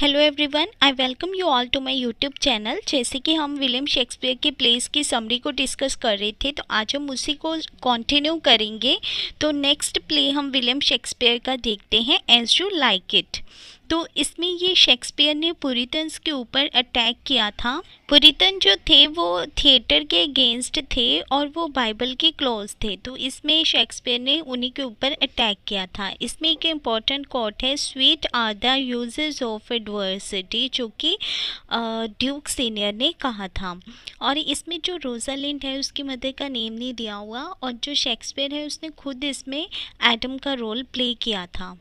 Hello everyone I welcome you all to my YouTube channel जैसे कि हम William Shakespeare के प्लेस की समरी को डिस्कस कर रहे थे तो आज हम उसी को कंटिन्यू करेंगे तो नेक्स्ट प्ले हम विलियम शेक्सपियर का देखते हैं एज यू लाइक इट तो इसमें ये शेक्सपियर ने पुरितन्स के ऊपर अटैक किया था पुरितन जो थे वो थिएटर के अगेंस्ट थे और वो बाइबल के क्लोज थे तो इसमें शेक्सपियर ने उन्हीं के ऊपर अटैक किया था इसमें एक इम्पॉर्टेंट कॉट है sweet are the uses of adversity जो कि ड्यूक सीनियर ने कहा था और इसमें जो रोजालिंड है उसकी मदर का नेम नहीं दिया हुआ और जो शेक्सपियर है उसने खुद इसमें एडम का रोल प्ले किया था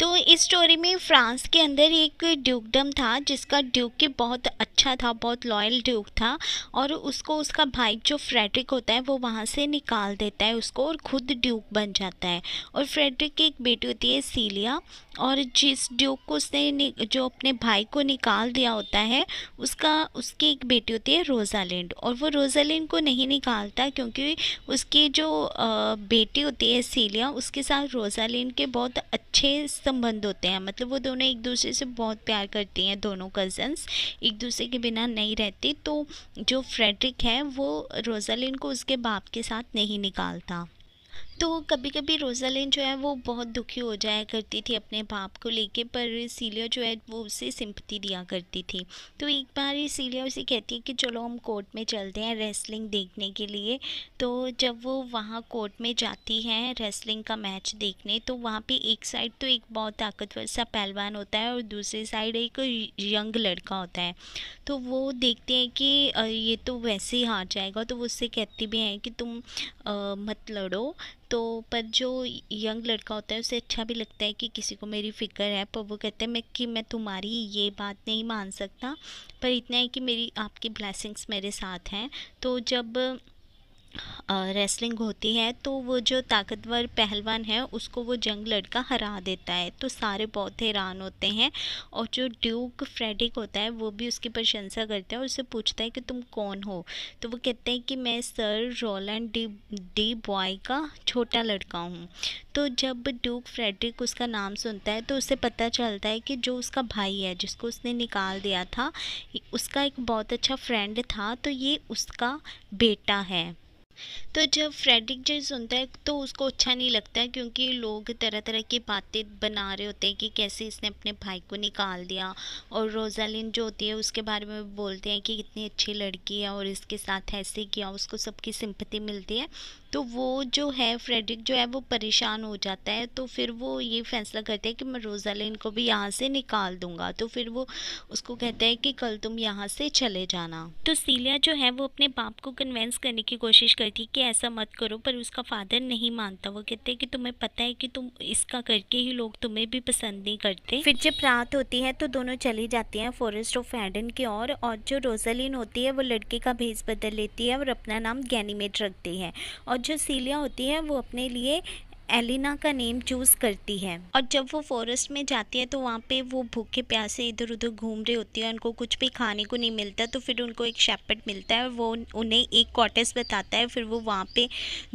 तो इस स्टोरी में फ्रांस के अंदर एक ड्यूकडम था जिसका ड्यूक के बहुत अच्छा था बहुत लॉयल ड्यूक था और उसको उसका भाई जो फ्रेडरिक होता है वो वहाँ से निकाल देता है उसको और खुद ड्यूक बन जाता है और फ्रेडरिक की एक बेटी होती है सीलिया और जिस ड्यूक को उसने जो अपने भाई को निकाल दिया होता है उसका उसकी एक बेटी होती है रोजालैंड और वो रोजालैंड को नहीं निकालता क्योंकि उसकी जो बेटी होती है सीलिया उसके साथ रोजालैंड के बहुत अच्छे अच्छे संबंध होते हैं मतलब वो दोनों एक दूसरे से बहुत प्यार करती हैं दोनों कज़न्स एक दूसरे के बिना नहीं रहती तो जो फ्रेडरिक है वो रोजालिन को उसके बाप के साथ नहीं निकालता तो कभी कभी रोजालिन जो है वो बहुत दुखी हो जाया करती थी अपने बाप को लेके पर सीलिया जो है वो उसे सिंपति दिया करती थी तो एक बार ही सीलिया उसे कहती है कि चलो हम कोर्ट में चलते हैं रेसलिंग देखने के लिए तो जब वो वहाँ कोर्ट में जाती है रेसलिंग का मैच देखने तो वहाँ पर एक साइड तो एक बहुत ताकतवर सा पहलवान होता है और दूसरी साइड एक यंग लड़का होता है तो वो देखते हैं कि ये तो वैसे ही हार जाएगा तो वो उससे कहती भी हैं कि तुम आ, मत लड़ो तो पर जो यंग लड़का होता है उसे अच्छा भी लगता है कि किसी को मेरी फ़िक्र है पर वो कहते हैं मैं कि मैं तुम्हारी ये बात नहीं मान सकता पर इतना है कि मेरी आपकी ब्लैसिंग्स मेरे साथ हैं तो जब रेसलिंग होती है तो वो जो ताकतवर पहलवान है उसको वो जंग लड़का हरा देता है तो सारे बहुत हैरान होते हैं और जो ड्यूक फ्रेडिक होता है वो भी उसकी प्रशंसा करता है और उससे पूछता है कि तुम कौन हो तो वो कहते हैं कि मैं sir Rowland de de Boy का छोटा लड़का हूँ तो जब ड्यूक फ्रेडरिक उसका नाम सुनता है तो उसे पता चलता है कि जो उसका भाई है जिसको उसने निकाल दिया था उसका एक बहुत अच्छा फ्रेंड था तो ये उसका बेटा है तो जब फ्रेडरिक जो सुनता है तो उसको अच्छा नहीं लगता है क्योंकि लोग तरह तरह की बातें बना रहे होते हैं कि कैसे इसने अपने भाई को निकाल दिया और रोजालिन जो होती है उसके बारे में बोलते हैं कि कितनी अच्छी लड़की है और इसके साथ ऐसे किया उसको सबकी सिंपति मिलती है तो वो जो है फ्रेडरिक जो है वो परेशान हो जाता है तो फिर वो ये फैसला करते हैं कि मैं रोज़ालिन को भी यहाँ से निकाल दूंगा तो फिर वो उसको कहता है कि कल तुम यहाँ से चले जाना तो सीलिया जो है वो अपने बाप को कन्वेंस करने की कोशिश करती है कि ऐसा मत करो पर उसका फादर नहीं मानता वो कहते हैं कि तुम्हें पता है कि तुम इसका करके ही लोग तुम्हें भी पसंद नहीं करते फिर जब रात होती है तो दोनों चली जाती हैं फॉरेस्ट ऑफ एडन की ओर और, और जो रोजालिन होती है वो लड़के का भेज बदल लेती है और अपना नाम गैनीमेट रखती है और और जो सीलिया होती है वो अपने लिए एलिना का नेम चूज़ करती है और जब वो फॉरेस्ट में जाती है तो वहाँ पे वो भूखे प्यासे इधर उधर घूम रही होती है उनको कुछ भी खाने को नहीं मिलता तो फिर उनको एक शैपेट मिलता है वो उन्हें एक कॉटेज बताता है फिर वो वहाँ पे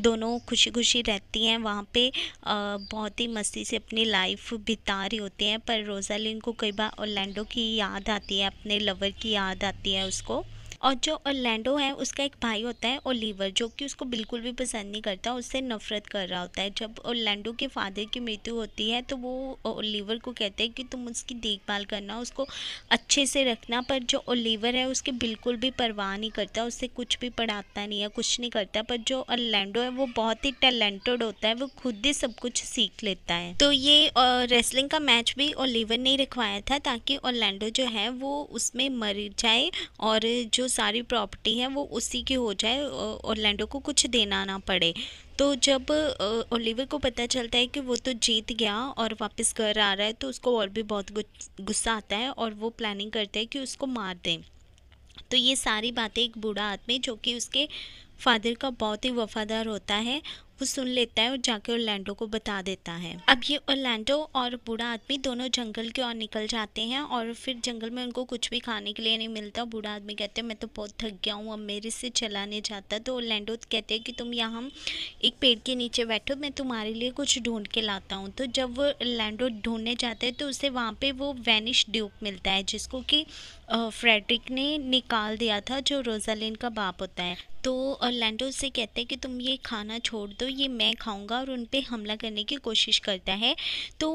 दोनों खुशी खुशी रहती हैं वहाँ पे बहुत ही मस्ती से अपनी लाइफ बिता रही होती हैं पर रोजालिन को कई बार ओलैंडो की याद आती है अपने लवर की याद आती है उसको और जो ऑर्लैंडो है उसका एक भाई होता है ओलीवर जो कि उसको बिल्कुल भी पसंद नहीं करता उससे नफरत कर रहा होता है जब ओलैंडो के फादर की मृत्यु होती है तो वो ओलीवर को कहते हैं कि तुम उसकी देखभाल करना उसको अच्छे से रखना पर जो ओलीवर है उसके बिल्कुल भी परवाह नहीं करता उससे कुछ भी पढ़ाता नहीं है कुछ नहीं करता पर जो ऑर्लैंडो है वो बहुत ही टैलेंटेड होता है वो खुद ही सब कुछ सीख लेता है तो ये रेसलिंग का मैच भी ओलीवर ने रखवाया था ताकि ओलैंडो जो है वो उसमें मर जाए और जो सारी प्रॉपर्टी है वो उसी की हो जाए ऑर्लैंडो को कुछ देना ना पड़े तो जब ओलिवर को पता चलता है कि वो तो जीत गया और वापस घर आ रहा है तो उसको और भी बहुत गुस्सा आता है और वो प्लानिंग करते हैं कि उसको मार दें तो ये सारी बातें एक बूढ़ा आदमी जो कि उसके फादर का बहुत ही वफादार होता है वो सुन लेता है और जाके ओलैंडो को बता देता है अब ये ओलैंडो और बूढ़ा आदमी दोनों जंगल की ओर निकल जाते हैं और फिर जंगल में उनको कुछ भी खाने के लिए नहीं मिलता बूढ़ा आदमी कहते हैं मैं तो बहुत थक गया हूँ अब मेरे से चलाने जाता तो ओलैंडो कहते हैं कि तुम यहाँ एक पेड़ के नीचे बैठो मैं तुम्हारे लिए कुछ ढूंढ के लाता हूँ तो जब वो ओलैंडो ढूंढने जाते हैं तो उसे वहाँ पर वो वैनिश ड्यूक मिलता है जिसको कि फ्रेडरिक ने निकाल दिया था जो रोजालिन का बाप होता है तो ऑलैंडो उसे कहते हैं कि तुम ये खाना छोड़ दो ये मैं खाऊंगा और उन पर हमला करने की कोशिश करता है तो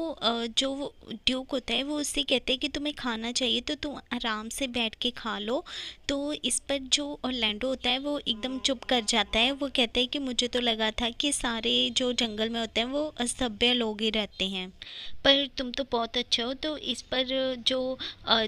जो ड्यूक होता है वो उससे कहते हैं कि तुम्हें खाना चाहिए तो तुम आराम से बैठ के खा लो तो इस पर जो ऑलैंडो होता है वो एकदम चुप कर जाता है वो कहते हैं कि मुझे तो लगा था कि सारे जो जंगल में होते हैं वो असभ्य लोग ही रहते हैं पर तुम तो बहुत अच्छे हो तो इस पर जो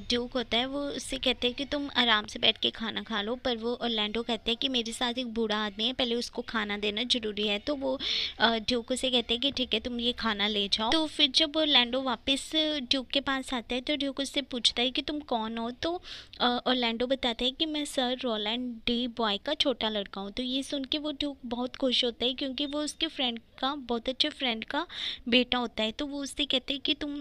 ड्यूक होता है वो उससे कहते हैं कि तुम आराम से बैठ के खाना खा लो पर वो ऑलैंडो कहते हैं कि मेरे मेरे साथ एक बूढ़ा आदमी है पहले उसको खाना देना ज़रूरी है तो वो ड्यूको से कहते हैं कि ठीक है तुम ये खाना ले जाओ तो फिर जब ओलैंडो वापस ड्यूक के पास आता है तो ड्यूक उससे पूछता है कि तुम कौन हो तो ओलैंडो बताते हैं कि मैं सर रोलैंड डी बॉय का छोटा लड़का हूँ तो ये सुन के वो ड्यूक बहुत खुश होता है क्योंकि वो उसके फ्रेंड का बहुत अच्छे फ्रेंड का बेटा होता है तो वो उससे कहते हैं कि तुम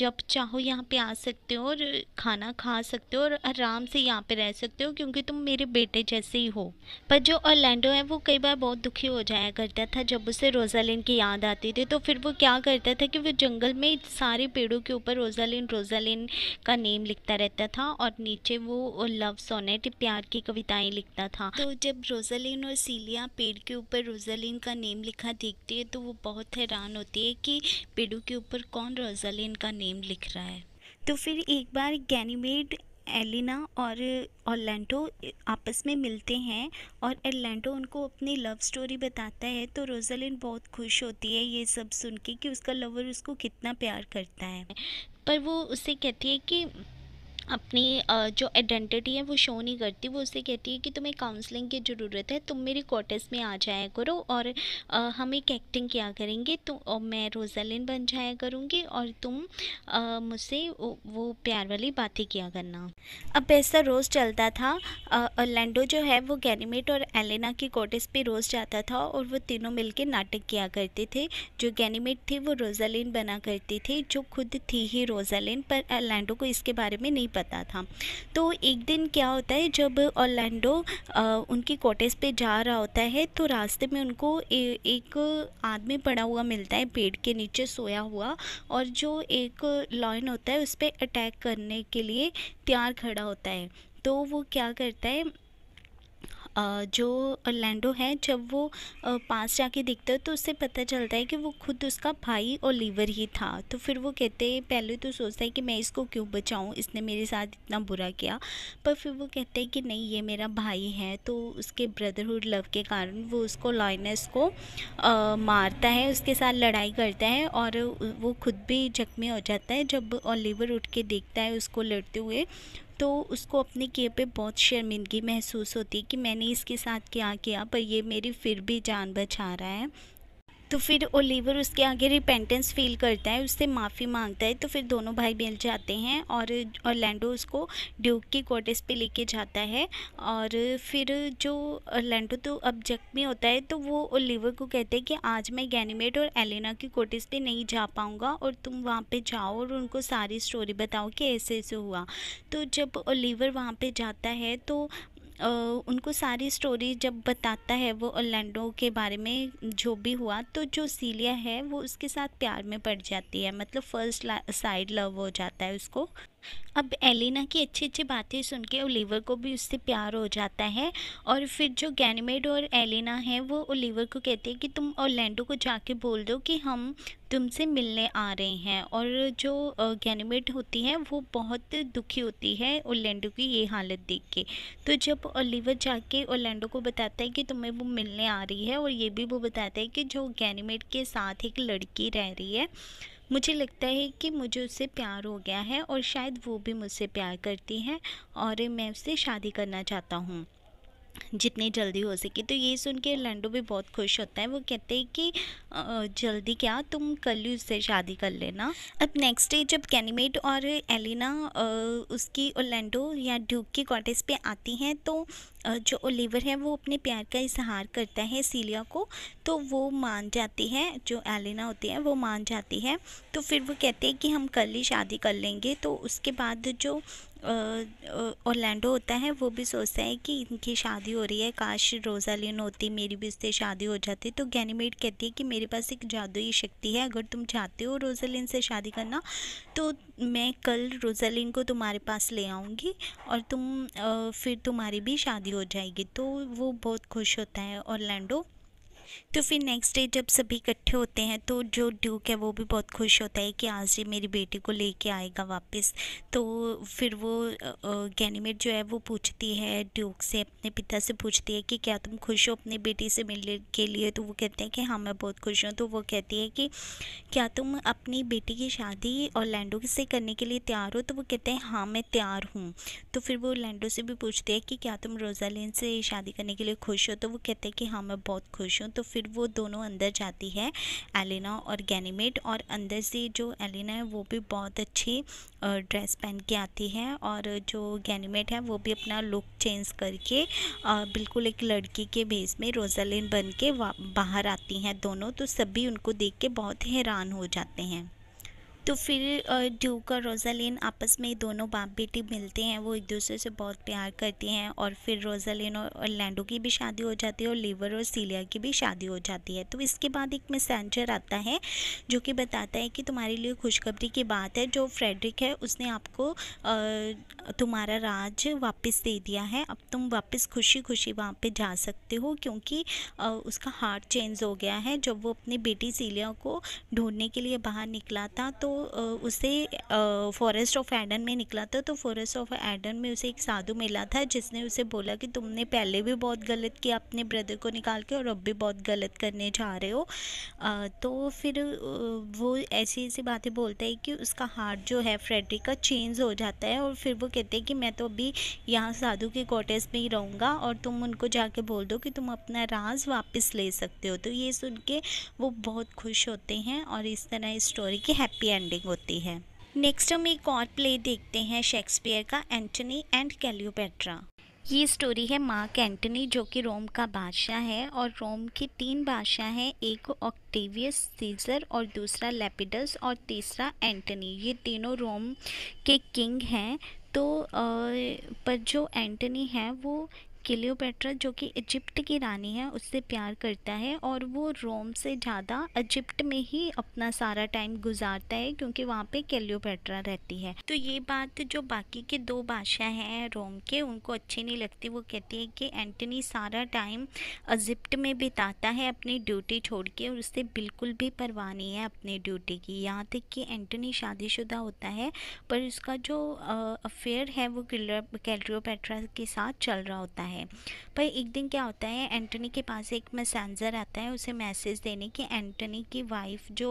जब चाहो यहाँ पे आ सकते हो और खाना खा सकते हो और आराम से यहाँ पे रह सकते हो क्योंकि तुम मेरे बेटे जैसे ही हो पर जो ऑलैंडो है वो कई बार बहुत दुखी हो जाया करता था जब उसे रोजालिन की याद आती थी तो फिर वो क्या करता था कि वो जंगल में सारे पेड़ों के ऊपर रोजालिन रोजालिन का नेम लिखता रहता था और नीचे वो लव सोनेट प्यार की कविताएं लिखता था तो जब रोजालिन और सीलिया पेड़ के ऊपर रोजालिन का नेम लिखा देख होती है तो वो बहुत हैरान होती है कि पेड़ों के ऊपर कौन रोजालिन का नेम लिख रहा है तो फिर एक बार गैनीमेड एलिना और ऑर्लैंडो आपस में मिलते हैं और एर्लैंडो उनको अपनी लव स्टोरी बताता है तो रोजालिन बहुत खुश होती है ये सब सुन के कि उसका लवर उसको कितना प्यार करता है पर वो उसे कहती है कि अपनी जो आइडेंटिटी है वो शो नहीं करती वो उसे कहती है कि तुम्हें काउंसलिंग की ज़रूरत है तुम मेरी क्वार्टर्स में आ जाया करो और हम एक एक्टिंग किया करेंगे तो मैं रोजालिन बन जाया करूँगी और तुम मुझसे वो प्यार वाली बातें किया करना अब ऐसा रोज़ चलता था ऑर्लैंडो जो है वो गैनीमेट और एलेना की क्वार्टर्स पे रोज़ जाता था और वो तीनों मिलकर नाटक किया करते थे जो गैनीमेट थी वो रोजालिन बना करती थी जो खुद थी ही रोजालिन पर एलैंडो को इसके बारे में नहीं पता पता था तो एक दिन क्या होता है जब ऑलैंडो उनकी कॉटेज पे जा रहा होता है तो रास्ते में उनको ए, एक आदमी पड़ा हुआ मिलता है पेड़ के नीचे सोया हुआ और जो एक लॉयन होता है उस पर अटैक करने के लिए तैयार खड़ा होता है तो वो क्या करता है जो लैंडो है जब वो पास जाके देखता है तो उससे पता चलता है कि वो खुद उसका भाई ओलीवर ही था तो फिर वो कहते हैं पहले तो सोचता है कि मैं इसको क्यों बचाऊँ इसने मेरे साथ इतना बुरा किया पर फिर वो कहते हैं कि नहीं ये मेरा भाई है तो उसके ब्रदरहुड लव के कारण वो उसको लॉयनस को आ, मारता है उसके साथ लड़ाई करता है और वो खुद भी जख्मी हो जाता है जब ओलीवर उठ के देखता है उसको लड़ते हुए तो उसको अपने किए पे बहुत शर्मिंदगी महसूस होती है कि मैंने इसके साथ क्या किया पर ये मेरी फिर भी जान बचा रहा है तो फिर ओलिवर उसके आगे रिपेंटेंस फील करता है उससे माफ़ी मांगता है तो फिर दोनों भाई मिल जाते हैं और ऑर्लैंडो उसको ड्यूक की कोटेस पे लेके जाता है और फिर जो ऑर्लैंडो तो अब जख्मी होता है तो वो ओलिवर को कहते हैं कि आज मैं गैनीमेट और एलिना की कोटेस पे नहीं जा पाऊँगा और तुम वहाँ पर जाओ और उनको सारी स्टोरी बताओ कि ऐसे ऐसे हुआ तो जब ओलिवर वहाँ पर जाता है तो उनको सारी स्टोरी जब बताता है वो ओरलैंडो के बारे में जो भी हुआ तो जो सीलिया है वो उसके साथ प्यार में पड़ जाती है मतलब फर्स्ट साइड लव हो जाता है उसको अब एलिना की अच्छी अच्छी बातें सुन के ओलीवर को भी उससे प्यार हो जाता है और फिर जो गैनीमेड और एलिना है वो ओलीवर को कहते हैं कि तुम ओलैंडो को जाके बोल दो कि हम तुमसे मिलने आ रहे हैं और जो गैनीमेड होती है वो बहुत दुखी होती है ओलैंडो की ये हालत देख के तो जब ओलीवर जाके ओलैंडो को बताता है कि तुम्हें वो मिलने आ रही है और ये भी वो बताता है कि जो गैनीमेड के साथ एक लड़की रह रही है मुझे लगता है कि मुझे उससे प्यार हो गया है और शायद वो भी मुझसे प्यार करती है और मैं उससे शादी करना चाहता हूँ जितनी जल्दी हो सके तो ये सुन के लैंडो भी बहुत खुश होता है वो कहते हैं कि जल्दी क्या तुम कल ही उससे शादी कर लेना अब नेक्स्ट डे जब कैनिमेट और एलिना उसकी ओलैंडो या ड्यूक की कॉटेज पे आती हैं तो जो ओलिवर है वो अपने प्यार का इजहार करता है सीलिया को तो वो मान जाती है जो एलिना होती है वो मान जाती है तो फिर वो कहते हैं कि हम कल ही शादी कर लेंगे तो उसके बाद जो ओरलैंडो होता है वो भी सोचता है कि इनकी शादी हो रही है काश रोजालिन होती मेरी भी इससे शादी हो जाती तो गैनीमेड कहती है कि मेरे पास एक जादुई शक्ति है अगर तुम चाहते हो रोजालिन से शादी करना तो मैं कल रोजालिन को तुम्हारे पास ले आऊँगी और तुम आ, फिर तुम्हारी भी शादी हो जाएगी तो वो बहुत खुश होता है ओरलैंडो तो फिर नेक्स्ट डे जब सभी इकट्ठे होते हैं तो जो ड्यूक है वो भी बहुत खुश होता है कि आज ये मेरी बेटी को लेके आएगा वापस तो फिर वो गैनीमेट जो है वो पूछती है ड्यूक से अपने पिता से पूछती है कि क्या तुम खुश हो अपनी बेटी से मिलने के लिए तो वो कहते हैं कि हाँ मैं बहुत खुश हूँ तो वो कहती है कि क्या तुम अपनी बेटी की शादी और लैंडो से करने के लिए तैयार हो तो वो कहते हैं हाँ मैं तैयार हूँ तो फिर वो लैंडो से भी पूछते हैं कि क्या तुम रोजालिन से शादी करने के लिए खुश हो तो वो कहते हैं कि हाँ मैं बहुत खुश हूँ तो तो फिर वो दोनों अंदर जाती है एलिना और गैनीमेट और अंदर से जो एलिना है वो भी बहुत अच्छी ड्रेस पहन के आती है और जो गैनीमेट है वो भी अपना लुक चेंज करके बिल्कुल एक लड़की के भेस में रोजालिन बन के बाहर आती हैं दोनों तो सभी उनको देख के बहुत हैरान हो जाते हैं तो फिर ड्यूक और रोजालिन आपस में दोनों बाप बेटी मिलते हैं वो एक दूसरे से बहुत प्यार करते हैं और फिर रोजालिन और लैंडो की भी शादी हो जाती है और लीवर और सीलिया की भी शादी हो जाती है तो इसके बाद एक मैसेंजर आता है जो कि बताता है कि तुम्हारे लिए खुशखबरी की बात है जो फ्रेडरिक है उसने आपको तुम्हारा राज वापस दे दिया है अब तुम वापस खुशी खुशी वहाँ पर जा सकते हो क्योंकि उसका हार्ट चेंज हो गया है जब वो अपनी बेटी सीलिया को ढूंढने के लिए बाहर निकला था तो उसे फॉरेस्ट ऑफ एडन में निकला था तो फॉरेस्ट ऑफ एडन में उसे एक साधु मिला था जिसने उसे बोला कि तुमने पहले भी बहुत गलत किया अपने ब्रदर को निकाल के और अब भी बहुत गलत करने जा रहे हो तो फिर वो ऐसी ऐसी बातें बोलता है कि उसका हार्ट जो है फ्रेडरिक का चेंज हो जाता है और फिर वो कहते हैं कि मैं तो अभी यहाँ साधु के कॉटेज में ही रहूँगा और तुम उनको जाके बोल दो कि तुम अपना राज वापस ले सकते हो तो ये सुन के वो बहुत खुश होते हैं और इस तरह इस स्टोरी की हैप्पी एंड एंडिंग होती है नेक्स्ट हम एक और प्ले देखते हैं शेक्सपियर का एंटनी एंड कैल्यूपेट्रा ये स्टोरी है मार्क एंटनी जो कि रोम का बादशाह है और रोम के तीन बादशाह हैं एक ऑक्टेवियस सीजर और दूसरा लेपिडस और तीसरा एंटनी ये तीनों रोम के किंग हैं तो आ, पर जो एंटनी है वो क्लियोपेट्रा जो कि इजिप्ट की रानी है उससे प्यार करता है और वो रोम से ज़्यादा इजिप्ट में ही अपना सारा टाइम गुजारता है क्योंकि वहाँ पे क्लियोपेट्रा रहती है तो ये बात जो बाकी के दो बादशाह हैं रोम के उनको अच्छी नहीं लगती वो कहती है कि एंटनी सारा टाइम इजिप्ट में बिताता है अपनी ड्यूटी छोड़ के और उससे बिल्कुल भी परवाह नहीं है अपनी ड्यूटी की यहाँ तक कि एंटनी शादीशुदा होता है पर उसका जो अफेयर है वो कैलियोपेट्रा के साथ चल रहा होता है है पर एक दिन क्या होता है एंटनी के पास एक मैसेंजर आता है उसे मैसेज देने कि एंटनी की वाइफ जो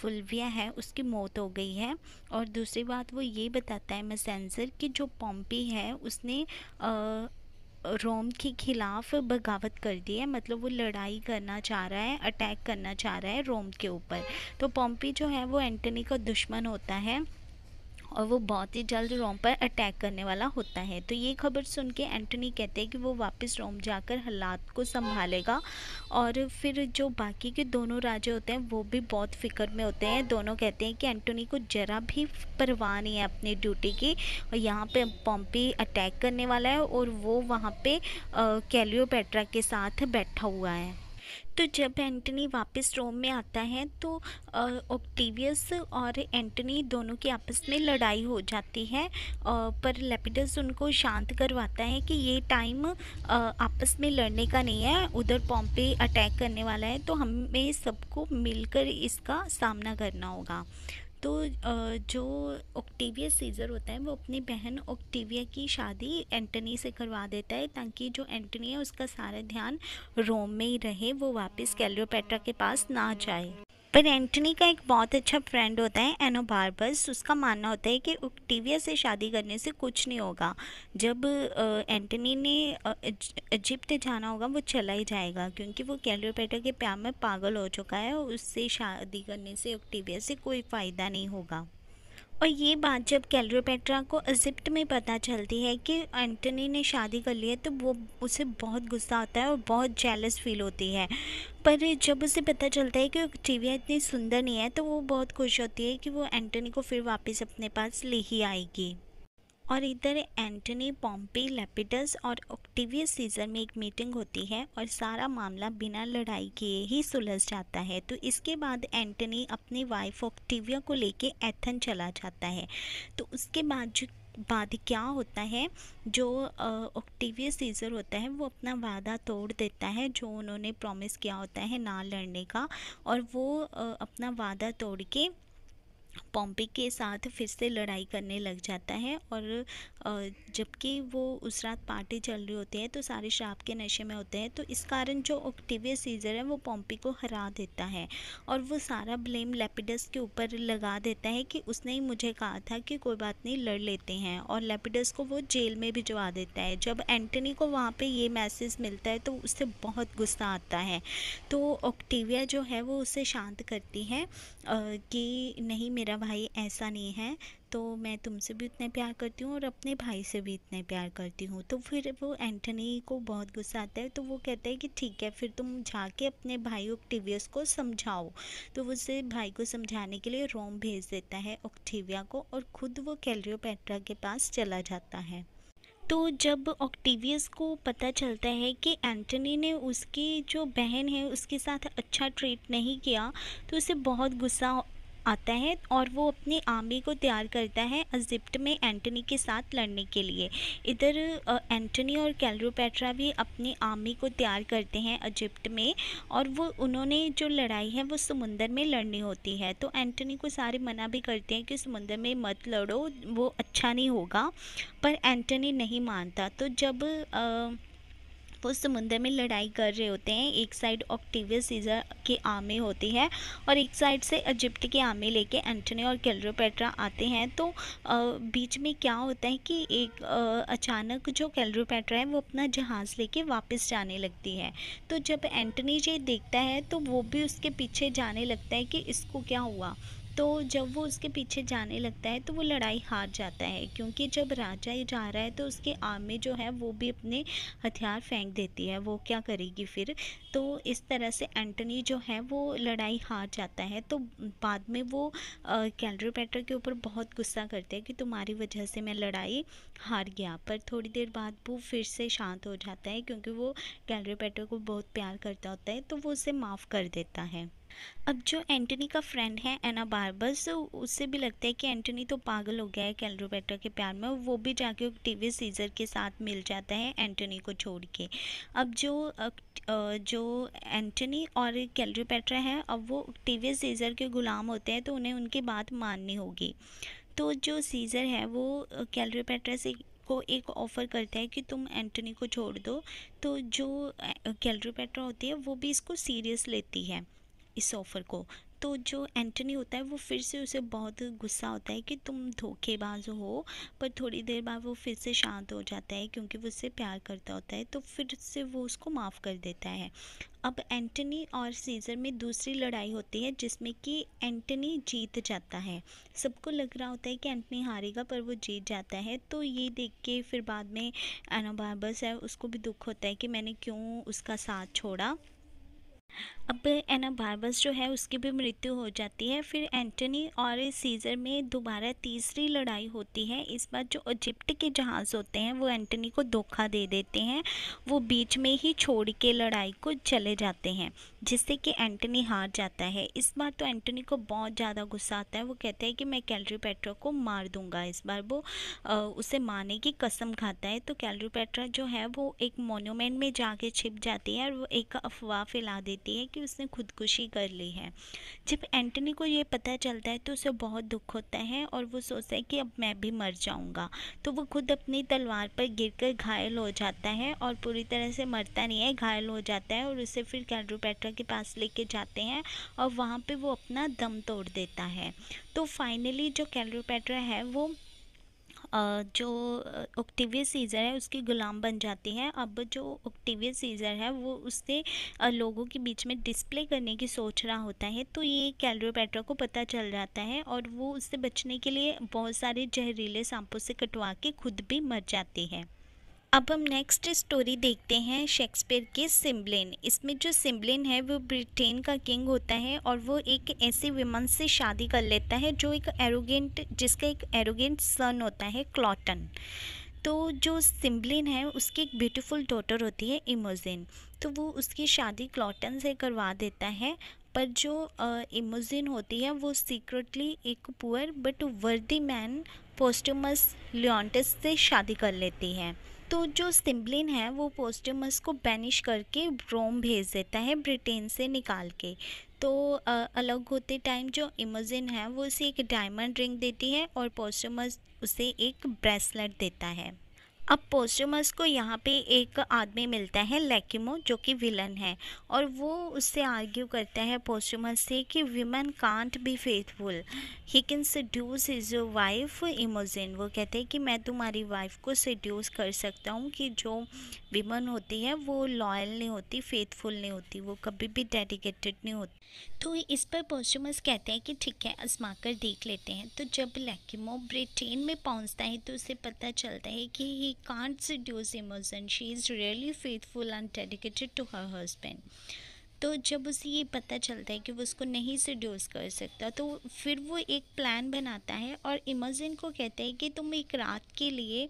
फुलविया है उसकी मौत हो गई है और दूसरी बात वो ये बताता है मैसेंजर कि जो पॉम्पी है उसने आ, रोम के खिलाफ बगावत कर दी है मतलब वो लड़ाई करना चाह रहा है अटैक करना चाह रहा है रोम के ऊपर तो पॉम्पी जो है वो एंटनी का दुश्मन होता है और वो बहुत ही जल्द रोम पर अटैक करने वाला होता है तो ये खबर सुन के एंटनी कहते हैं कि वो वापस रोम जाकर हालात को संभालेगा और फिर जो बाकी के दोनों राजे होते हैं वो भी बहुत फिक्र में होते हैं दोनों कहते हैं कि एंटनी को ज़रा भी परवाह नहीं है अपनी ड्यूटी की और यहाँ पर पॉम्पी अटैक करने वाला है और वो वहाँ पर कैलियोपेट्रा के साथ बैठा हुआ है तो जब एंटनी वापस रोम में आता है तो ऑक्टिवियस और एंटनी दोनों की आपस में लड़ाई हो जाती है पर लेपिडस उनको शांत करवाता है कि ये टाइम आपस में लड़ने का नहीं है उधर पॉम्पे अटैक करने वाला है तो हमें सबको मिलकर इसका सामना करना होगा तो जो ऑक्टेविया सीज़र होता है वो अपनी बहन ऑक्टेविया की शादी एंटनी से करवा देता है ताकि जो एंटनी है उसका सारा ध्यान रोम में ही रहे वो वापस कैलियोपेट्रा के पास ना जाए पर एंटनी का एक बहुत अच्छा फ्रेंड होता है एनो बार्बस उसका मानना होता है कि ओक्टिविया से शादी करने से कुछ नहीं होगा जब एंटनी ने इजिप्ट जाना होगा वो चला ही जाएगा क्योंकि वो कैलोपेटा के प्यार में पागल हो चुका है और उससे शादी करने से ओक्टिविया से कोई फ़ायदा नहीं होगा और ये बात जब कैलरोपेट्रा को इजिप्ट में पता चलती है कि एंटनी ने शादी कर ली है तो वो उसे बहुत गुस्सा आता है और बहुत जेलस फील होती है पर जब उसे पता चलता है कि ओक्टिविया इतनी सुंदर नहीं है तो वो बहुत खुश होती है कि वो एंटनी को फिर वापस अपने पास ले ही आएगी और इधर एंटनी पॉम्पी लैपिडस और ऑक्टिवियस सीजर में एक मीटिंग होती है और सारा मामला बिना लड़ाई किए ही सुलझ जाता है तो इसके बाद एंटनी अपनी वाइफ ऑक्टिविया को लेके एथन चला जाता है तो उसके बाद जो बाद क्या होता है जो ऑक्टिवियस सीजर होता है वो अपना वादा तोड़ देता है जो उन्होंने प्रॉमिस किया होता है ना लड़ने का और वो आ, अपना वादा तोड़ के पॉम्पे के साथ फिर से लड़ाई करने लग जाता है और जबकि वो उस रात पार्टी चल रही होती है तो सारे शराब के नशे में होते हैं तो इस कारण जो ऑक्टिवियस सीजर है वो पॉम्पी को हरा देता है और वो सारा ब्लेम लेपिडस के ऊपर लगा देता है कि उसने ही मुझे कहा था कि कोई बात नहीं लड़ लेते हैं और लेपिडस को वो जेल में भिजवा देता है जब एंटनी को वहाँ पर ये मैसेज मिलता है तो उससे बहुत गुस्सा आता है तो ऑक्टिविया जो है वो उसे शांत करती है कि नहीं मेरा भाई ऐसा नहीं है तो मैं तुमसे भी उतना प्यार करती हूँ और अपने भाई से भी इतना प्यार करती हूँ तो फिर वो एंटनी को बहुत गुस्सा आता है तो वो कहता है कि ठीक है फिर तुम जाके अपने भाई ऑक्टिवियस को समझाओ तो वो उसे भाई को समझाने के लिए रोम भेज देता है ऑक्टिविया को और ख़ुद वो कैलरियोपेट्रा के पास चला जाता है तो जब ऑक्टिवियस को पता चलता है कि एंटनी ने उसकी जो बहन है उसके साथ अच्छा ट्रीट नहीं किया तो उसे बहुत गुस्सा आता है और वो अपनी आर्मी को तैयार करता है अजिप्ट में एंटनी के साथ लड़ने के लिए इधर एंटनी और कैलरोपेट्रा भी अपनी आर्मी को तैयार करते हैं अजिप्ट में और वो उन्होंने जो लड़ाई है वो समुंदर में लड़नी होती है तो एंटनी को सारे मना भी करते हैं कि समुंदर में मत लड़ो वो अच्छा नहीं होगा पर एंटनी नहीं मानता तो जब आ, वो समुंदर में लड़ाई कर रहे होते हैं एक साइड ऑक्टिवियस सीजर के आमे होती है और एक साइड से इजिप्ट के आमे लेके एंटनी और कैलरोपेट्रा आते हैं तो बीच में क्या होता है कि एक अचानक जो कैलरोपेट्रा है वो अपना जहाज़ लेके वापस जाने लगती है तो जब एंटनी ये देखता है तो वो भी उसके पीछे जाने लगता है कि इसको क्या हुआ तो जब वो उसके पीछे जाने लगता है तो वो लड़ाई हार जाता है क्योंकि जब राजा जा रहा है तो उसके आर्म में जो है वो भी अपने हथियार फेंक देती है वो क्या करेगी फिर तो इस तरह से एंटनी जो है वो लड़ाई हार जाता है तो बाद में वो कैलरी पैटर के ऊपर बहुत गुस्सा करते हैं कि तुम्हारी वजह से मैं लड़ाई हार गया पर थोड़ी देर बाद वो फिर से शांत हो जाता है क्योंकि वो कैलरी पैटर को बहुत प्यार करता होता है तो वो उसे माफ़ कर देता है अब जो एंटनी का फ्रेंड है एना बारबस उससे भी लगता है कि एंटनी तो पागल हो गया है कैलरोबेटा के प्यार में वो भी जाके टीवी सीजर के साथ मिल जाता है एंटनी को छोड़ के अब जो जो एंटनी और कैलरोपेट्रा है अब वो टीवी सीजर के गुलाम होते हैं तो उन्हें उनकी बात माननी होगी तो जो सीजर है वो कैलरोपेट्रा से को एक ऑफ़र करता है कि तुम एंटनी को छोड़ दो तो जो कैलरोपेट्रा होती है वो भी इसको सीरियस लेती है इस ऑफ़र को तो जो एंटनी होता है वो फिर से उसे बहुत गुस्सा होता है कि तुम धोखेबाज हो पर थोड़ी देर बाद वो फिर से शांत हो जाता है क्योंकि वो उससे प्यार करता होता है तो फिर से वो उसको माफ़ कर देता है अब एंटनी और सीज़र में दूसरी लड़ाई होती है जिसमें कि एंटनी जीत जाता है सबको लग रहा होता है कि एंटनी हारेगा पर वो जीत जाता है तो ये देख के फिर बाद में एनाबार्बस है उसको भी दुख होता है कि मैंने क्यों उसका साथ छोड़ा अब एना बार्बस जो है उसकी भी मृत्यु हो जाती है फिर एंटनी और सीजर में दोबारा तीसरी लड़ाई होती है इस बार जो इजिप्ट के जहाज़ होते हैं वो एंटनी को धोखा दे देते हैं वो बीच में ही छोड़ के लड़ाई को चले जाते हैं जिससे कि एंटनी हार जाता है इस बार तो एंटनी को बहुत ज़्यादा गुस्सा आता है वो कहता है कि मैं कैलरी पेट्रा को मार दूंगा इस बार वो आ, उसे मारने की कसम खाता है तो कैलरी पेट्रा जो है वो एक मोनूमेंट में जाके छिप जाती है और वो एक अफवाह फैला देती है कि उसने खुदकुशी कर ली है जब एंटनी को ये पता चलता है तो उसे बहुत दुख होता है और वो सोचता है कि अब मैं भी मर जाऊँगा तो वो खुद अपनी तलवार पर गिर घायल हो जाता है और पूरी तरह से मरता नहीं है घायल हो जाता है और उसे फिर कैंड्रोपेट्रा के पास लेके जाते हैं और वहाँ पर वो अपना दम तोड़ देता है तो फाइनली जो कैंड्रोपेट्रा है वो जो ओक्टिवियस सीज़र है उसकी ग़ुलाम बन जाती हैं अब जो ओक्टिवियस सीज़र है वो उससे लोगों के बीच में डिस्प्ले करने की सोच रहा होता है तो ये कैलरोपेट्रा को पता चल जाता है और वो उससे बचने के लिए बहुत सारे जहरीले सांपों से कटवा के खुद भी मर जाती है अब हम नेक्स्ट स्टोरी देखते हैं शेक्सपियर के सिम्बलिन इसमें जो सिम्बलिन है वो ब्रिटेन का किंग होता है और वो एक ऐसे विमन से शादी कर लेता है जो एक एरोगेंट जिसका एक एरोगेंट सन होता है क्लॉटन तो जो सिम्बलिन है उसकी एक ब्यूटीफुल डॉटर होती है इमोजिन तो वो उसकी शादी क्लॉटन से करवा देता है पर जो इमोजिन होती है वो सीक्रेटली एक poor but worthy man Posthumus Leonatus से शादी कर लेती है तो जो सिम्बलिन है वो पोस्टमस को बैनिश करके रोम भेज देता है ब्रिटेन से निकाल के तो अलग होते टाइम जो इमोजिन है वो उसे एक डायमंड रिंग देती है और पोस्टमस उसे एक ब्रेसलेट देता है अब पोस्टमस को यहाँ पे एक आदमी मिलता है लेकिमो जो कि विलन है और वो उससे आर्ग्यू करता है पोस्टमस से कि women can't be faithful he can seduce his wife Imogen वो कहते हैं कि मैं तुम्हारी वाइफ को सड्यूस कर सकता हूँ कि जो वीमन होती है वो लॉयल नहीं होती फेथफुल नहीं होती वो कभी भी डेडिकेटेड नहीं होती तो इस पर पोस्टमस कहते हैं कि ठीक है आजमा कर देख लेते हैं तो जब लेकिमो ब्रिटेन में पहुँचता है तो उसे पता चलता है कि ही she can't seduce emotion. She is really faithful and dedicated to her husband. तो जब उसे ये पता चलता है कि वो उसको नहीं सड्यूस कर सकता तो फिर वो एक प्लान बनाता है और इमोजन को कहता है कि तुम एक रात के लिए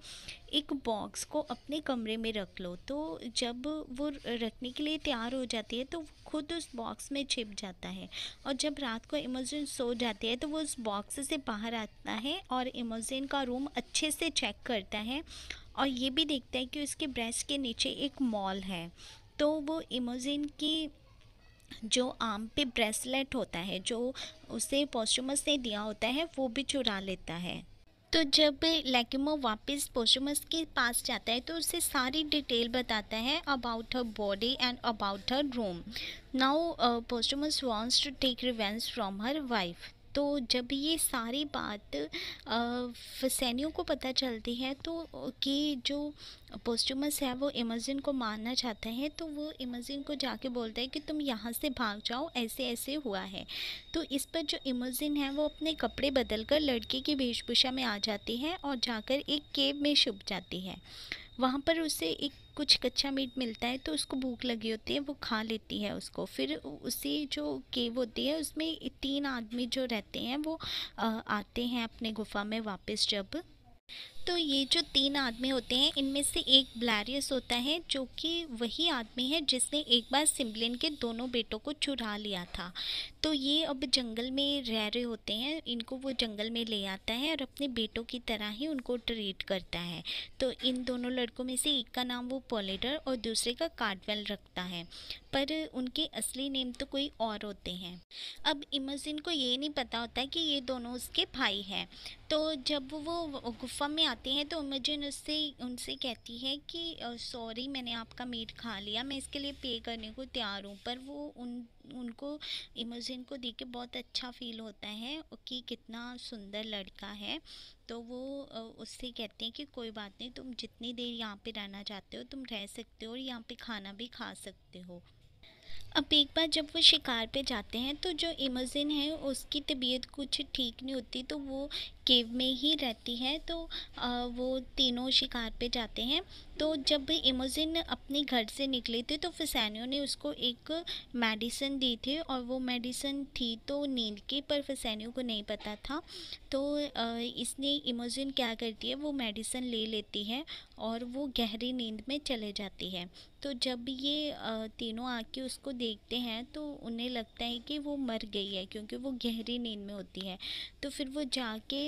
एक बॉक्स को अपने कमरे में रख लो तो जब वो रखने के लिए तैयार हो जाती है तो खुद उस बॉक्स में छिप जाता है और जब रात को इमोजन सो जाती है तो वो उस बॉक्स से बाहर आता है और इमोजन का रूम अच्छे से चेक करता है और ये भी देखता है कि उसके ब्रेस्ट के नीचे एक मॉल है तो वो इमोजिन की जो आम पे ब्रेसलेट होता है जो उसे पोस्टमस ने दिया होता है वो भी चुरा लेता है तो जब लैकेमो वापस पोस्टमस के पास जाता है तो उसे सारी डिटेल बताता है about her body and about her room now Posthumus wants to take revenge from her wife तो जब ये सारी बात सैनियों को पता चलती है तो कि जो पोस्टमस है वो इमरजिन को मारना चाहता है तो वो इमरजिन को जाके बोलता है कि तुम यहाँ से भाग जाओ ऐसे ऐसे हुआ है तो इस पर जो इमरजिन है वो अपने कपड़े बदल कर लड़के की वेशभूषा में आ जाती है और जाकर एक केब में छुप जाती है वहाँ पर उसे एक कुछ कच्चा मीट मिलता है तो उसको भूख लगी होती है वो खा लेती है उसको फिर उसे जो केव होती है उसमें तीन आदमी जो रहते हैं वो आते हैं अपने गुफा में वापस जब तो ये जो तीन आदमी होते हैं इनमें से एक ब्लैरियस होता है जो कि वही आदमी है जिसने एक बार सिम्बलिन के दोनों बेटों को चुरा लिया था तो ये अब जंगल में रह रहे होते हैं इनको वो जंगल में ले आता है और अपने बेटों की तरह ही उनको ट्रीट करता है तो इन दोनों लड़कों में से एक का नाम वो पोलेडर और दूसरे का कार्डवेल रखता है पर उनके असली नेम तो कोई और होते हैं अब इमोजिन को ये नहीं पता होता कि ये दोनों उसके भाई हैं तो जब वो गुफ़ा में आते हैं तो इमरजन उससे उनसे कहती है कि सॉरी मैंने आपका मीट खा लिया मैं इसके लिए पे करने को तैयार हूँ पर वो उन उनको इमरजन को देख के बहुत अच्छा फील होता है कि कितना सुंदर लड़का है तो वो उससे कहते हैं कि कोई बात नहीं तुम जितनी देर यहाँ पे रहना चाहते हो तुम रह सकते हो और यहाँ पे खाना भी खा सकते हो अब एक बार जब वो शिकार पे जाते हैं तो जो इमोजिन है उसकी तबीयत कुछ ठीक नहीं होती तो वो केव में ही रहती है तो आ, वो तीनों शिकार पे जाते हैं तो जब इमोजिन अपने घर से निकले थे तो फसैनियो ने उसको एक मेडिसिन दी थी और वो मेडिसिन थी तो नींद की पर फसैनियो को नहीं पता था तो आ, इसने इमोजिन क्या करती है वो मेडिसिन ले लेती है और वो गहरी नींद में चले जाती है तो जब ये तीनों आके उसको देखते हैं तो उन्हें लगता है कि वो मर गई है क्योंकि वो गहरी नींद में होती है तो फिर वो जाके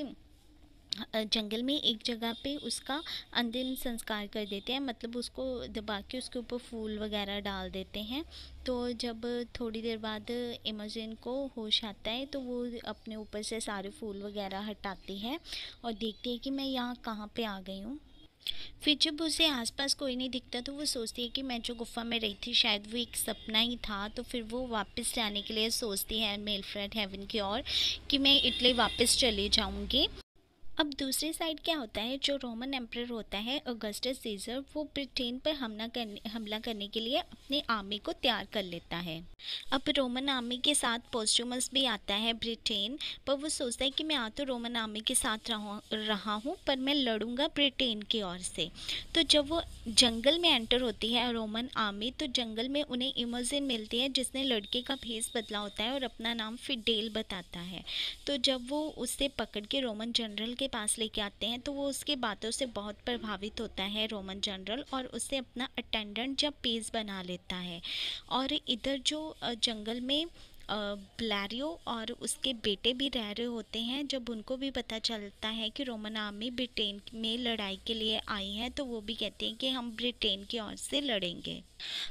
जंगल में एक जगह पे उसका अंतिम संस्कार कर देते हैं मतलब उसको दबा के उसके ऊपर फूल वगैरह डाल देते हैं तो जब थोड़ी देर बाद इमोजिन को होश आता है तो वो अपने ऊपर से सारे फूल वगैरह हटाती है और देखती है कि मैं यहाँ कहाँ पे आ गई हूँ फिर जब उसे आसपास कोई नहीं दिखता तो वो सोचती है कि मैं जो गुफा में रही थी शायद वो एक सपना ही था तो फिर वो वापस जाने के लिए सोचती है मेल फ्रेंड हेवन की ओर कि मैं इटली वापस चली जाऊँगी अब दूसरी साइड क्या होता है जो रोमन एम्प्रर होता है अगस्टस सीजर वो ब्रिटेन पर हमला करने हमला करने के लिए अपने आर्मी को तैयार कर लेता है अब रोमन आर्मी के साथ पोस्टूमस भी आता है ब्रिटेन पर वो सोचता है कि मैं आ तो रोमन आर्मी के साथ रहा हूँ पर मैं लड़ूंगा ब्रिटेन की ओर से तो जब वो जंगल में एंटर होती है रोमन आर्मी तो जंगल में उन्हें इमोजिन मिलती है जिसने लड़के का भेस बदला होता है और अपना नाम फिडेल बताता है तो जब वो उससे पकड़ के रोमन जनरल के पास लेके आते हैं तो वो उसके बातों से बहुत प्रभावित होता है रोमन जनरल और उसे अपना अटेंडेंट या पेज बना लेता है और इधर जो जंगल में ब्लैरियो और उसके बेटे भी रह रहे होते हैं जब उनको भी पता चलता है कि रोमन आर्मी ब्रिटेन में लड़ाई के लिए आई है तो वो भी कहते हैं कि हम ब्रिटेन की ओर से लड़ेंगे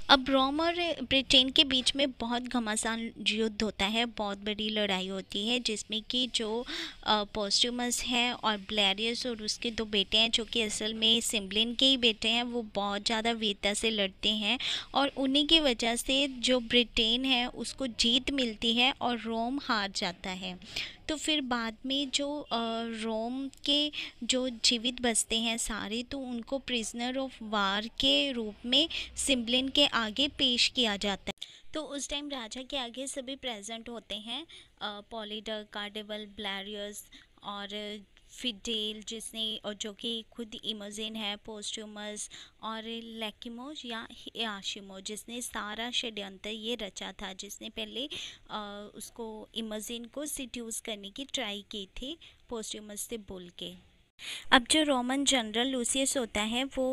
अब रोम और ब्रिटेन के बीच में बहुत घमासान युद्ध होता है बहुत बड़ी लड़ाई होती है जिसमें कि जो पॉस्ट्यूमस है और ब्लैरियस और उसके दो बेटे हैं जो कि असल में सिम्बलिन के ही बेटे हैं वो बहुत ज़्यादा वीरता से लड़ते हैं और उन्हीं की वजह से जो ब्रिटेन है उसको जीत मिल मिलती है और रोम हार जाता है तो फिर बाद में जो रोम के जो जीवित बसते हैं सारे तो उनको प्रिजनर ऑफ वार के रूप में सिम्बलिन के आगे पेश किया जाता है तो उस टाइम राजा के आगे सभी प्रेजेंट होते हैं पॉलीडर कार्डेबल ब्लैरियस और फिडेल जिसने और जो कि खुद इमोजिन है पोस्ट्यूमस और लेकिमोज या याशिमो जिसने सारा षड्यंत्र ये रचा था जिसने पहले आ, उसको इमोजिन को सिड्यूस करने की ट्राई की थी पोस्ट्यूमस से बोल के अब जो रोमन जनरल लूसियस होता है वो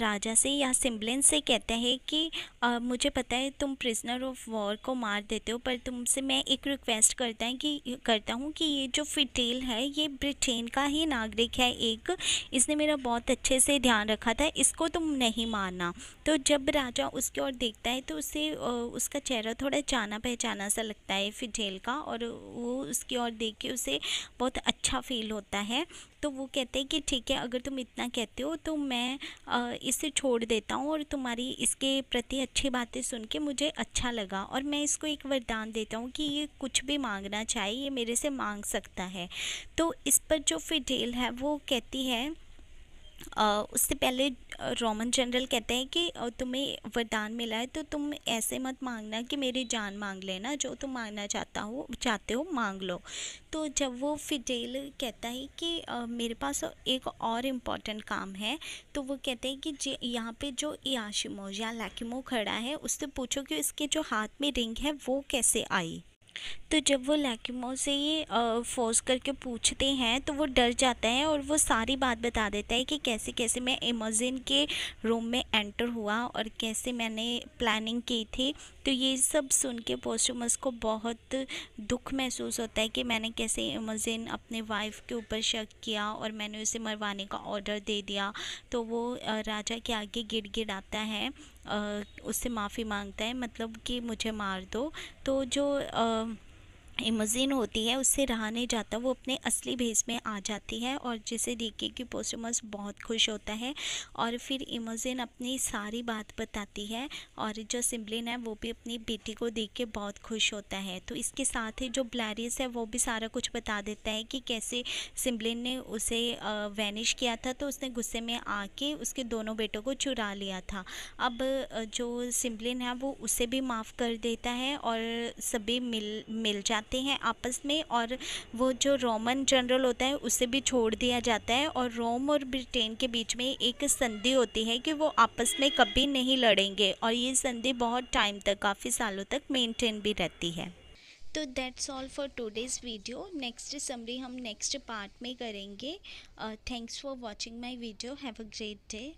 राजा से या सिम्बलिन से कहता है कि मुझे पता है तुम प्रिजनर ऑफ वॉर को मार देते हो पर तुमसे मैं एक रिक्वेस्ट करता है कि करता हूँ कि ये जो फिटेल है ये ब्रिटेन का ही नागरिक है एक इसने मेरा बहुत अच्छे से ध्यान रखा था इसको तुम नहीं मारना तो जब राजा उसकी ओर देखता है तो उसे उसका चेहरा थोड़ा जाना पहचाना सा लगता है फिटेल का और वो उसकी ओर देख के उसे बहुत अच्छा फील होता है तो वो कहते हैं कि ठीक है अगर तुम इतना कहते हो तो मैं इसे छोड़ देता हूँ और तुम्हारी इसके प्रति अच्छी बातें सुन के मुझे अच्छा लगा और मैं इसको एक वरदान देता हूँ कि ये कुछ भी मांगना चाहे ये मेरे से मांग सकता है तो इस पर जो फिडेल है वो कहती है उससे पहले रोमन जनरल कहते हैं कि तुम्हें वरदान मिला है तो तुम ऐसे मत मांगना कि मेरी जान मांग लेना जो तुम मांगना चाहता हो चाहते हो मांग लो तो जब वो फिडेल कहता है कि मेरे पास एक और इम्पॉर्टेंट काम है तो वो कहते हैं कि यहाँ पे जो याशिमो या लैकिमो खड़ा है उससे पूछो कि इसके जो हाथ में रिंग है वो कैसे आई तो जब वो लैकमो से ये फोर्स करके पूछते हैं तो वो डर जाता है और वो सारी बात बता देता है कि कैसे कैसे मैं एमेजन के रूम में एंटर हुआ और कैसे मैंने प्लानिंग की थी तो ये सब सुन के पोस्टमस को बहुत दुख महसूस होता है कि मैंने कैसे एमेजन अपने वाइफ के ऊपर शक किया और मैंने उसे मरवाने का ऑर्डर दे दिया तो वो राजा के आगे गिड़ गिड़ आता है उससे माफ़ी मांगता है मतलब कि मुझे मार दो तो जो इमोजिन होती है उससे रहा नहीं जाता वो अपने असली भेस में आ जाती है और जिसे देख के कि पोस्टमस बहुत खुश होता है और फिर इमोजिन अपनी सारी बात बताती है और जो सिम्बलिन है वो भी अपनी बेटी को देख के बहुत खुश होता है तो इसके साथ ही जो ब्लैरिस है वो भी सारा कुछ बता देता है कि कैसे सिम्बलिन ने उसे वैनिश किया था तो उसने गुस्से में आके उसके दोनों बेटों को चुरा लिया था अब जो सिम्बलिन है वो उसे भी माफ़ कर देता है और सभी मिल मिल जाते आते हैं आपस में और वो जो रोमन जनरल होता है उसे भी छोड़ दिया जाता है और रोम और ब्रिटेन के बीच में एक संधि होती है कि वो आपस में कभी नहीं लड़ेंगे और ये संधि बहुत टाइम तक काफ़ी सालों तक मेंटेन भी रहती है तो that's all for today's video next summary हम नेक्स्ट पार्ट में करेंगे thanks for watching my video have a great day